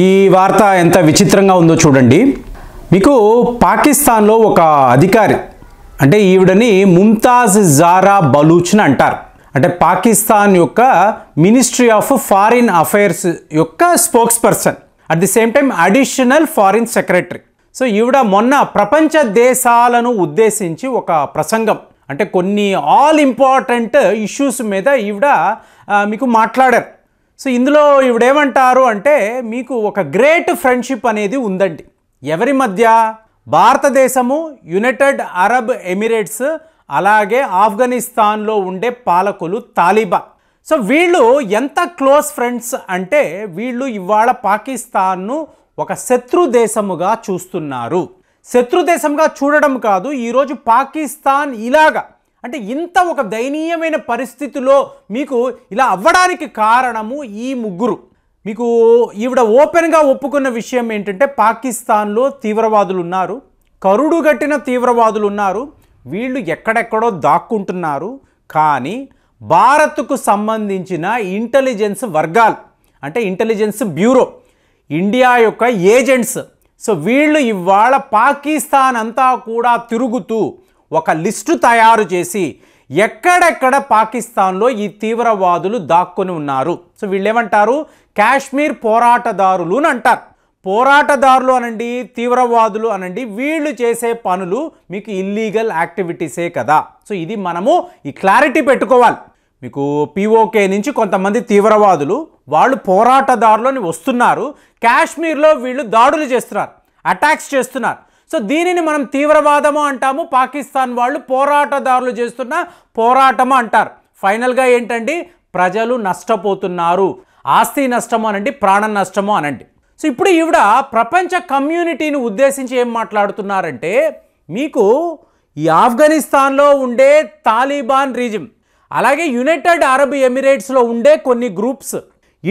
ఈ వార్త ఎంత విచిత్రంగా ఉందో చూడండి మీకు పాకిస్తాన్లో ఒక అధికారి అంటే ఈవిడని ముంతాజ్ జారా బలూచ్ని అంటారు అంటే పాకిస్తాన్ యొక్క మినిస్ట్రీ ఆఫ్ ఫారిన్ అఫైర్స్ యొక్క spokesperson at the same time additional foreign secretary so ఈవిడ మొన్న ప్రపంచ దేశాలను ఉద్దేశించి ఒక ప్రసంగం అంటే కొన్ని ఆల్ ఇంపార్టెంట్ ఇష్యూస్ మీద ఈవిడ మీకు మాట్లాడారు సో ఇందులో ఇవిడేమంటారు అంటే మీకు ఒక గ్రేట్ ఫ్రెండ్షిప్ అనేది ఉందండి ఎవరి మధ్య భారతదేశము యునైటెడ్ అరబ్ ఎమిరేట్స్ అలాగే ఆఫ్ఘనిస్తాన్లో ఉండే పాలకులు తాలిబా సో వీళ్ళు ఎంత క్లోజ్ ఫ్రెండ్స్ అంటే వీళ్ళు ఇవాళ పాకిస్తాన్ను ఒక శత్రు దేశముగా చూస్తున్నారు శత్రు దేశంగా చూడడం కాదు ఈరోజు పాకిస్తాన్ ఇలాగా అంటే ఇంత ఒక దయనీయమైన పరిస్థితిలో మీకు ఇలా అవ్వడానికి కారణము ఈ ముగ్గురు మీకు ఈవిడ ఓపెన్గా ఒప్పుకున్న విషయం ఏంటంటే పాకిస్తాన్లో తీవ్రవాదులు ఉన్నారు కరుడుగట్టిన తీవ్రవాదులు ఉన్నారు వీళ్ళు ఎక్కడెక్కడో దాక్కుంటున్నారు కానీ భారత్కు సంబంధించిన ఇంటెలిజెన్స్ వర్గాలు అంటే ఇంటెలిజెన్స్ బ్యూరో ఇండియా యొక్క ఏజెంట్స్ సో వీళ్ళు ఇవాళ పాకిస్తాన్ అంతా కూడా తిరుగుతూ ఒక లిస్టు తయారు చేసి ఎక్కడెక్కడ పాకిస్తాన్లో ఈ తీవ్రవాదులు దాక్కుని ఉన్నారు సో వీళ్ళేమంటారు కాశ్మీర్ పోరాటదారులు అని అంటారు పోరాటదారులు అనండి తీవ్రవాదులు అనండి వీళ్ళు చేసే పనులు మీకు ఇల్లీగల్ యాక్టివిటీసే కదా సో ఇది మనము ఈ క్లారిటీ పెట్టుకోవాలి మీకు పీఓకే నుంచి కొంతమంది తీవ్రవాదులు వాళ్ళు పోరాటదారులని వస్తున్నారు కాశ్మీర్లో వీళ్ళు దాడులు చేస్తున్నారు అటాక్స్ చేస్తున్నారు సో దీనిని మనం తీవ్రవాదము అంటాము పాకిస్తాన్ వాళ్ళు పోరాటదారులు చేస్తున్న పోరాటము అంటారు ఫైనల్గా ఏంటండి ప్రజలు నష్టపోతున్నారు ఆస్తి నష్టము అనండి ప్రాణ నష్టము అనండి సో ఇప్పుడు ఈవిడ ప్రపంచ కమ్యూనిటీని ఉద్దేశించి ఏం మాట్లాడుతున్నారంటే మీకు ఈ ఆఫ్ఘనిస్తాన్లో ఉండే తాలిబాన్ రీజిమ్ అలాగే యునైటెడ్ అరబ్ ఎమిరేట్స్లో ఉండే కొన్ని గ్రూప్స్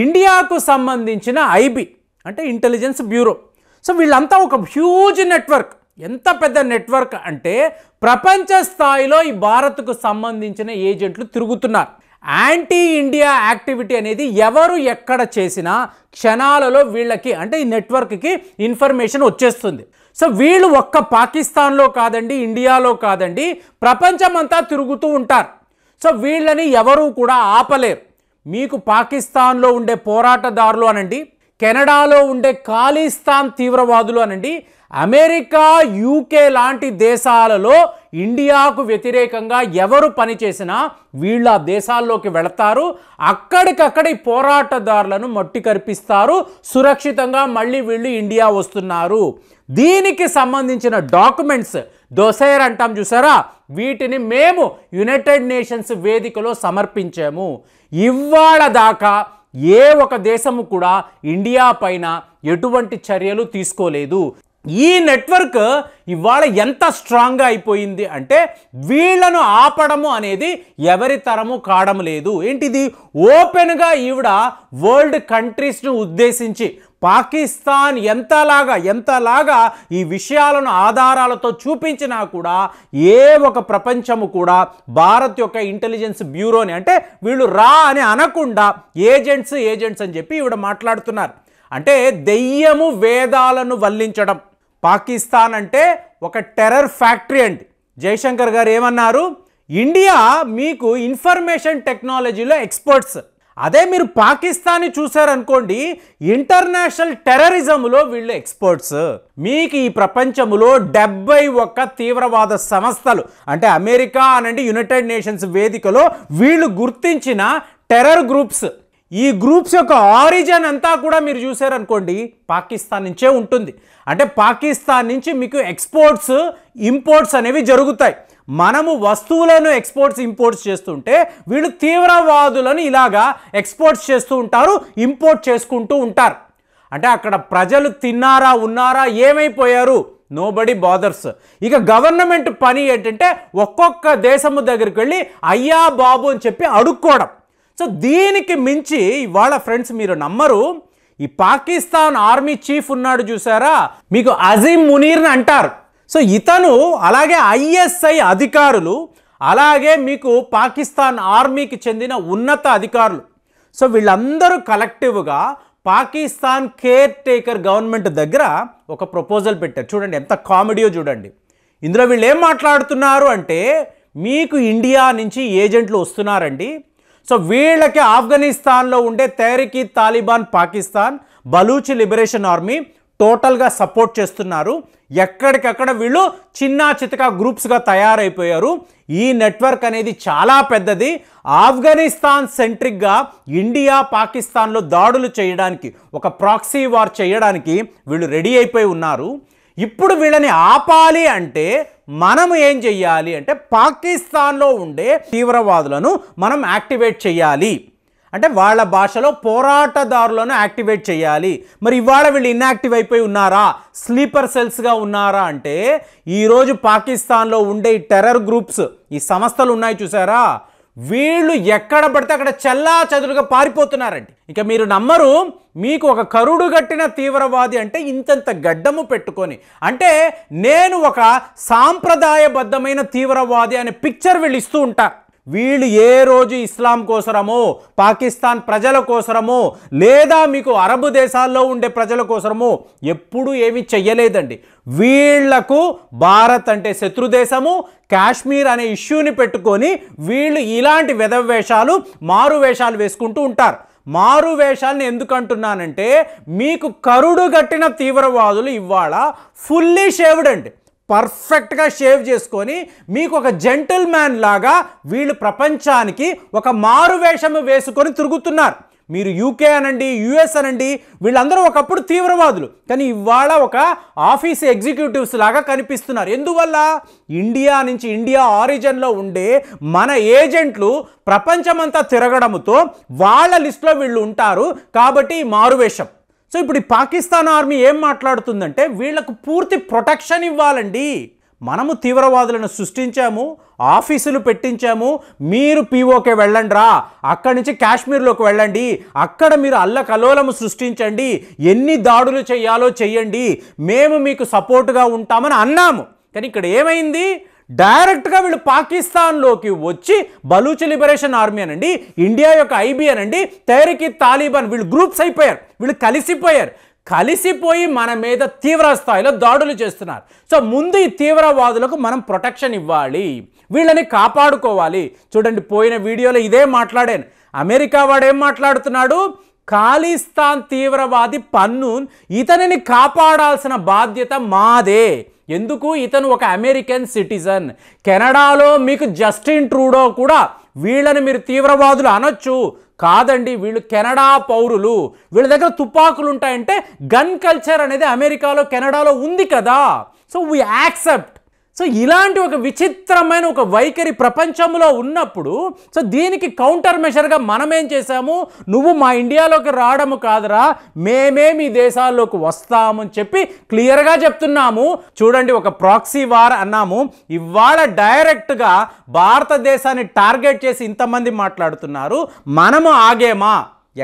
ఇండియాకు సంబంధించిన ఐబి అంటే ఇంటెలిజెన్స్ బ్యూరో సో వీళ్ళంతా ఒక హ్యూజ్ నెట్వర్క్ ఎంత పెద్ద నెట్వర్క్ అంటే ప్రపంచ స్థాయిలో ఈ భారత్కు సంబంధించిన ఏజెంట్లు తిరుగుతున్నారు యాంటీ ఇండియా యాక్టివిటీ అనేది ఎవరు ఎక్కడ చేసినా క్షణాలలో వీళ్ళకి అంటే ఈ నెట్వర్క్కి ఇన్ఫర్మేషన్ వచ్చేస్తుంది సో వీళ్ళు ఒక్క పాకిస్తాన్లో కాదండి ఇండియాలో కాదండి ప్రపంచమంతా తిరుగుతూ ఉంటారు సో వీళ్ళని ఎవరూ కూడా ఆపలేరు మీకు పాకిస్తాన్లో ఉండే పోరాటదారులు అనండి కెనడాలో ఉండే ఖాళీస్థాన్ తీవ్రవాదులు అనండి అమెరికా యూకే లాంటి దేశాలలో ఇండియాకు వ్యతిరేకంగా ఎవరు పనిచేసినా వీళ్ళు ఆ దేశాల్లోకి వెళతారు అక్కడికక్కడి పోరాటదారులను మట్టి కరిపిస్తారు సురక్షితంగా మళ్ళీ వీళ్ళు ఇండియా వస్తున్నారు దీనికి సంబంధించిన డాక్యుమెంట్స్ దోసేర్ అంటాం చూసారా వీటిని మేము యునైటెడ్ నేషన్స్ వేదికలో సమర్పించాము ఇవాళ దాకా ఏ ఒక దేశము కూడా ఇండియా పైన ఎటువంటి చర్యలు తీసుకోలేదు ఈ నెట్వర్క్ ఇవాళ ఎంత స్ట్రాంగ్గా అయిపోయింది అంటే వీళ్లను ఆపడము అనేది ఎవరి తరము కాడం లేదు ఏంటిది ఓపెన్గా ఈవిడ వరల్డ్ కంట్రీస్ను ఉద్దేశించి పాకిస్తాన్ ఎంతలాగా ఎంతలాగా ఈ విషయాలను ఆధారాలతో చూపించినా కూడా ఏ ఒక ప్రపంచము కూడా భారత్ యొక్క ఇంటెలిజెన్స్ బ్యూరోని అంటే వీళ్ళు రా అని అనకుండా ఏజెంట్స్ ఏజెంట్స్ అని చెప్పి ఇవిడ మాట్లాడుతున్నారు అంటే దెయ్యము వేదాలను వల్లించడం పాకిస్తాన్ అంటే ఒక టెర్రర్ ఫ్యాక్టరీ అండి జయశంకర్ గారు ఏమన్నారు ఇండియా మీకు ఇన్ఫర్మేషన్ టెక్నాలజీలో ఎక్స్పర్ట్స్ అదే మీరు పాకిస్తాన్ని చూశారనుకోండి ఇంటర్నేషనల్ టెర్రరిజంలో వీళ్ళు ఎక్స్పర్ట్స్ మీకు ఈ ప్రపంచంలో డెబ్బై ఒక్క తీవ్రవాద సంస్థలు అంటే అమెరికా అనండి యునైటెడ్ నేషన్స్ వేదికలో వీళ్ళు గుర్తించిన టెర్రర్ గ్రూప్స్ ఈ గ్రూప్స్ యొక్క ఆరిజిన్ అంతా కూడా మీరు చూసారనుకోండి పాకిస్తాన్ నుంచే ఉంటుంది అంటే పాకిస్తాన్ నుంచి మీకు ఎక్స్పోర్ట్స్ ఇంపోర్ట్స్ అనేవి జరుగుతాయి మనము వస్తువులను ఎక్స్పోర్ట్స్ ఇంపోర్ట్స్ చేస్తుంటే వీళ్ళు తీవ్రవాదులను ఇలాగా ఎక్స్పోర్ట్స్ చేస్తూ ఉంటారు ఇంపోర్ట్ చేసుకుంటూ ఉంటారు అంటే అక్కడ ప్రజలు తిన్నారా ఉన్నారా ఏమైపోయారు నోబడి బాదర్స్ ఇక గవర్నమెంట్ పని ఏంటంటే ఒక్కొక్క దేశము దగ్గరికి వెళ్ళి అయ్యా బాబు అని చెప్పి అడుక్కోవడం సో దీనికి మించి ఇవాళ ఫ్రెండ్స్ మీరు నమ్మరు ఈ పాకిస్తాన్ ఆర్మీ చీఫ్ ఉన్నాడు చూసారా మీకు అజీమ్ మునీర్ని అంటారు సో ఇతను అలాగే ఐఎస్ఐ అధికారులు అలాగే మీకు పాకిస్తాన్ ఆర్మీకి చెందిన ఉన్నత అధికారులు సో వీళ్ళందరూ కలెక్టివ్గా పాకిస్తాన్ కేర్ టేకర్ గవర్నమెంట్ దగ్గర ఒక ప్రపోజల్ పెట్టారు చూడండి ఎంత కామెడీయో చూడండి ఇందులో వీళ్ళు ఏం మాట్లాడుతున్నారు అంటే మీకు ఇండియా నుంచి ఏజెంట్లు వస్తున్నారండి సో వీళ్ళకి ఆఫ్ఘనిస్తాన్లో ఉండే తేరికి తాలిబాన్ పాకిస్తాన్ బలూచి లిబరేషన్ ఆర్మీ టోటల్గా సపోర్ట్ చేస్తున్నారు ఎక్కడికక్కడ వీళ్ళు చిన్న చితక గ్రూప్స్గా తయారైపోయారు ఈ నెట్వర్క్ అనేది చాలా పెద్దది ఆఫ్ఘనిస్తాన్ సెంట్రిక్గా ఇండియా పాకిస్తాన్లో దాడులు చేయడానికి ఒక ప్రాక్సీ వార్ చేయడానికి వీళ్ళు రెడీ అయిపోయి ఉన్నారు ఇప్పుడు వీళ్ళని ఆపాలి అంటే మనం ఏం చెయ్యాలి అంటే పాకిస్తాన్లో ఉండే తీవ్రవాదులను మనం యాక్టివేట్ చేయాలి అంటే వాళ్ళ భాషలో పోరాటదారులను యాక్టివేట్ చేయాలి మరి ఇవాళ వీళ్ళు ఇన్యాక్టివ్ అయిపోయి ఉన్నారా స్లీపర్ సెల్స్గా ఉన్నారా అంటే ఈరోజు పాకిస్తాన్లో ఉండే ఈ టెర్రర్ గ్రూప్స్ ఈ సంస్థలు ఉన్నాయి చూసారా వీళ్ళు ఎక్కడ పడితే అక్కడ చల్లా చదురుగా పారిపోతున్నారండి ఇక మీరు నమ్మరు మీకు ఒక కరుడు కట్టిన తీవ్రవాది అంటే ఇంతంత గడ్డము పెట్టుకొని అంటే నేను ఒక సాంప్రదాయబద్ధమైన తీవ్రవాది అనే పిక్చర్ వీళ్ళు ఇస్తూ ఉంటారు వీళ్ళు ఏ రోజు ఇస్లాం కోసరమో పాకిస్తాన్ ప్రజల కోసరమో లేదా మీకు అరబు దేశాల్లో ఉండే ప్రజల కోసరమో ఎప్పుడూ ఏమీ చెయ్యలేదండి వీళ్లకు భారత్ అంటే శత్రుదేశము కాశ్మీర్ అనే ఇష్యూని పెట్టుకొని వీళ్ళు ఇలాంటి వెధవేషాలు మారు వేషాలు వేసుకుంటూ ఉంటారు మారు వేషాలను ఎందుకంటున్నానంటే మీకు కరుడు గట్టిన తీవ్రవాదులు ఇవాళ ఫుల్లీ షేవ్డ్ అండి పర్ఫెక్ట్గా షేవ్ చేసుకొని మీకు ఒక జెంటిల్ మ్యాన్ లాగా వీళ్ళు ప్రపంచానికి ఒక మారు వేషము వేసుకొని తిరుగుతున్నారు మీరు యూకే అనండి యుఎస్ అనండి వీళ్ళందరూ ఒకప్పుడు తీవ్రవాదులు కానీ ఇవాళ ఒక ఆఫీస్ ఎగ్జిక్యూటివ్స్ లాగా కనిపిస్తున్నారు ఎందువల్ల ఇండియా నుంచి ఇండియా ఆరిజన్లో ఉండే మన ఏజెంట్లు ప్రపంచమంతా తిరగడంతో వాళ్ళ లిస్టులో వీళ్ళు ఉంటారు కాబట్టి మారువేషం సో ఇప్పుడు ఈ పాకిస్తాన్ ఆర్మీ ఏం మాట్లాడుతుందంటే వీళ్లకు పూర్తి ప్రొటెక్షన్ ఇవ్వాలండి మనము తీవ్రవాదులను సృష్టించాము ఆఫీసులు పెట్టించాము మీరు పీఓకే వెళ్ళండి రా అక్కడి నుంచి కాశ్మీర్లోకి వెళ్ళండి అక్కడ మీరు అల్లకలోలము సృష్టించండి ఎన్ని దాడులు చేయాలో చెయ్యండి మేము మీకు సపోర్టుగా ఉంటామని అన్నాము కానీ ఇక్కడ ఏమైంది డైరెక్ట్గా వీళ్ళు పాకిస్తాన్లోకి వచ్చి బలూచ్ లిబరేషన్ ఆర్మీ అనండి ఇండియా యొక్క ఐబీ అనండి తేరికి తాలిబాన్ వీళ్ళు గ్రూప్స్ అయిపోయారు వీళ్ళు కలిసిపోయారు కలిసిపోయి మన మీద తీవ్ర స్థాయిలో దాడులు చేస్తున్నారు సో ముందు ఈ తీవ్రవాదులకు మనం ప్రొటెక్షన్ ఇవ్వాలి వీళ్ళని కాపాడుకోవాలి చూడండి పోయిన వీడియోలో ఇదే మాట్లాడాను అమెరికా వాడు ఏం మాట్లాడుతున్నాడు ఖాళీస్థాన్ తీవ్రవాది పన్ను ఇతనిని కాపాడాల్సిన బాధ్యత మాదే ఎందుకు ఇతను ఒక అమెరికన్ సిటిజన్ కెనడాలో మీకు జస్టిన్ ట్రూడో కూడా వీళ్ళని మీరు తీవ్రవాదులు అనొచ్చు కాదండి వీళ్ళు కెనడా పౌరులు వీళ్ళ దగ్గర తుపాకులు ఉంటాయంటే గన్ కల్చర్ అనేది అమెరికాలో కెనడాలో ఉంది కదా సో వీ యాక్సెప్ట్ సో ఇలాంటి ఒక విచిత్రమైన ఒక వైఖరి ప్రపంచంలో ఉన్నప్పుడు సో దీనికి కౌంటర్ మెషర్గా మనమేం చేశాము నువ్వు మా ఇండియాలోకి రావడము కాదురా మేమే మీ దేశాల్లోకి వస్తామని చెప్పి క్లియర్గా చెప్తున్నాము చూడండి ఒక ప్రాక్సీ వార్ అన్నాము ఇవాళ డైరెక్ట్గా భారతదేశాన్ని టార్గెట్ చేసి ఇంతమంది మాట్లాడుతున్నారు మనము ఆగేమా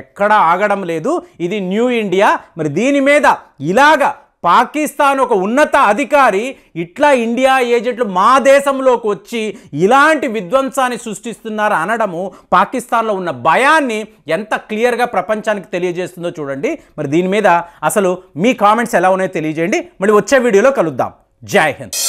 ఎక్కడా ఆగడం లేదు ఇది న్యూ ఇండియా మరి దీని మీద ఇలాగా పాకిస్తాన్ ఒక ఉన్నత అధికారి ఇట్లా ఇండియా ఏజెంట్లు మా దేశంలోకి వచ్చి ఇలాంటి విధ్వంసాన్ని సృష్టిస్తున్నారు అనడము పాకిస్తాన్లో ఉన్న భయాన్ని ఎంత క్లియర్గా ప్రపంచానికి తెలియజేస్తుందో చూడండి మరి దీని మీద అసలు మీ కామెంట్స్ ఎలా ఉన్నాయో తెలియజేయండి మళ్ళీ వచ్చే వీడియోలో కలుద్దాం జై హింద్